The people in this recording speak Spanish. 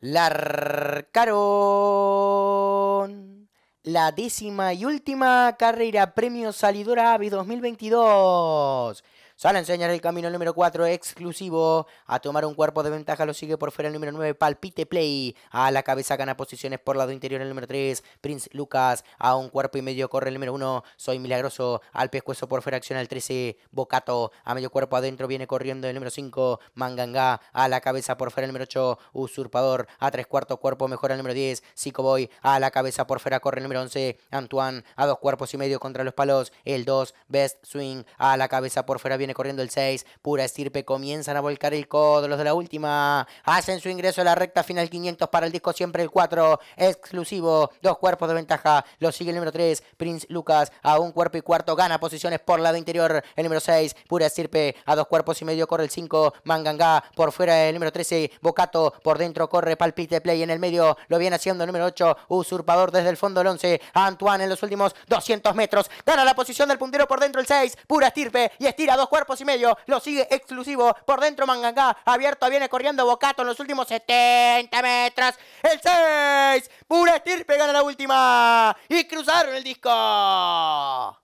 Larcaron la décima y última carrera Premio Salidora AVE 2022. Sale a enseñar el camino número 4, exclusivo. A tomar un cuerpo de ventaja, lo sigue por fuera el número 9, Palpite Play. A la cabeza gana posiciones por lado interior el número 3, Prince Lucas. A un cuerpo y medio corre el número 1, Soy Milagroso. Al pescuezo por fuera acciona el 13, Bocato. A medio cuerpo adentro viene corriendo el número 5, Manganga. A la cabeza por fuera el número 8, Usurpador. A tres cuartos cuerpo mejora el número 10, Psicoboy. A la cabeza por fuera corre el número 11, Antoine. A dos cuerpos y medio contra los palos, el 2, Best Swing. A la cabeza por fuera viene corriendo el 6. Pura estirpe, comienzan a volcar el codo. Los de la última hacen su ingreso a la recta final 500 para el disco, siempre el 4. Exclusivo, dos cuerpos de ventaja. Lo sigue el número 3, Prince Lucas, a un cuerpo y cuarto. Gana posiciones por lado interior. El número 6, pura estirpe, a dos cuerpos y medio corre el 5. Manganga por fuera el número 13, Bocato por dentro corre Palpite Play en el medio. Lo viene haciendo el número 8, Usurpador desde el fondo el 11. Antoine en los últimos 200 metros. Gana la posición del puntero por dentro el 6. Pura estirpe y estira dos cuerpos cuerpos y medio. Lo sigue exclusivo. Por dentro Mangangá. Abierto viene corriendo Bocato en los últimos 70 metros. El 6. Pura estirpe gana la última. Y cruzaron el disco.